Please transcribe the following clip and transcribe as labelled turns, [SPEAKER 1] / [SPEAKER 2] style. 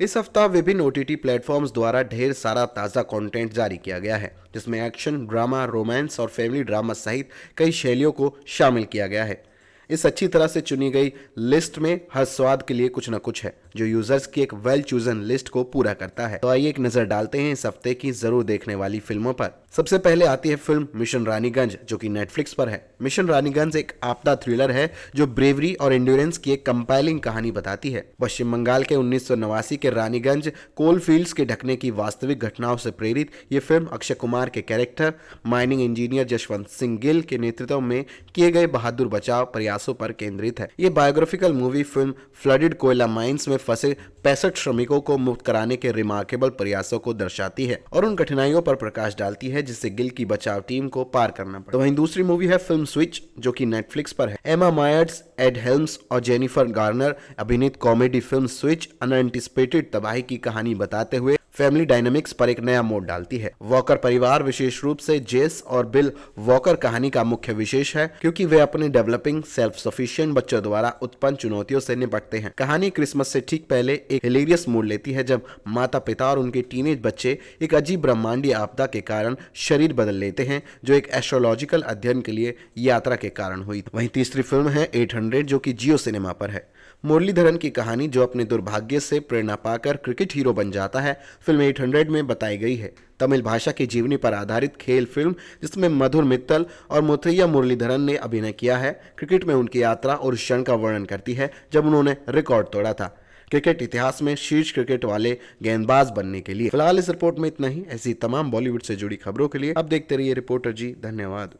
[SPEAKER 1] इस हफ्ता विभिन्न ओ टी प्लेटफॉर्म्स द्वारा ढेर सारा ताज़ा कंटेंट जारी किया गया है जिसमें एक्शन ड्रामा रोमांस और फैमिली ड्रामा सहित कई शैलियों को शामिल किया गया है इस अच्छी तरह से चुनी गई लिस्ट में हर स्वाद के लिए कुछ ना कुछ है जो यूजर्स की एक वेल चूजन लिस्ट को पूरा करता है तो आइए एक नजर डालते हैं इस हफ्ते की जरूर देखने वाली फिल्मों पर सबसे पहले आती है फिल्म मिशन रानीगंज जो कि नेटफ्लिक्स पर है मिशन रानीगंज एक आपदा थ्रिलर है जो ब्रेवरी और इंड्योरेंस की एक कंपाइलिंग कहानी बताती है पश्चिम बंगाल के उन्नीस के रानीगंज कोल फील्ड के ढकने की वास्तविक घटनाओं से प्रेरित ये फिल्म अक्षय कुमार के character mining engineer Jaswant Singh Gill के नेतृत्व में किए गए बहादुर बचाव प्रयास प्रयासों पर केंद्रित है ये बायोग्राफिकल मूवी फिल्म फ्लडेड कोयला माइन्स में फंसे पैंसठ श्रमिकों को मुक्त कराने के रिमार्केबल प्रयासों को दर्शाती है और उन कठिनाइयों पर प्रकाश डालती है जिससे गिल की बचाव टीम को पार करना पड़ता तो वहीं दूसरी मूवी है फिल्म स्विच जो कि नेटफ्लिक्स पर है एमा मायर्स एड हेल्म्स और जेनिफर गार्नर अभिनीत कॉमेडी फिल्म स्विच अनएंटिसिपेटेड तबाही की कहानी बताते हुए फैमिली डायनेमिक्स पर एक नया मोड डालती है वॉकर परिवार विशेष रूप से जेस और बिल वॉकर कहानी का मुख्य विशेष है क्योंकि वे अपने डेवलपिंग सेल्फ सफिशियंट बच्चों द्वारा उत्पन्न चुनौतियों से निपटते हैं कहानी क्रिसमस से ठीक पहले एक हिलेरियस मोड लेती है जब माता पिता और उनके टीनेज बच्चे एक अजीब ब्रह्मांडीय आपदा के कारण शरीर बदल लेते हैं जो एक एस्ट्रोलॉजिकल अध्ययन के लिए यात्रा के कारण हुई वही तीसरी फिल्म है एट जो की जियो सिनेमा पर है मुरलीधरन की कहानी जो अपने दुर्भाग्य से प्रेरणा पाकर क्रिकेट हीरो बन जाता है फिल्म 800 में बताई गई है तमिल भाषा की जीवनी पर आधारित खेल फिल्म जिसमें मधुर मित्तल और मुथैया मुरलीधरन ने अभिनय किया है क्रिकेट में उनकी यात्रा और क्षण का वर्णन करती है जब उन्होंने रिकॉर्ड तोड़ा था क्रिकेट इतिहास में शीर्ष क्रिकेट वाले गेंदबाज बनने के लिए फिलहाल इस रिपोर्ट में इतना ही ऐसी तमाम बॉलीवुड से जुड़ी खबरों के लिए अब देखते रहिए रिपोर्टर जी धन्यवाद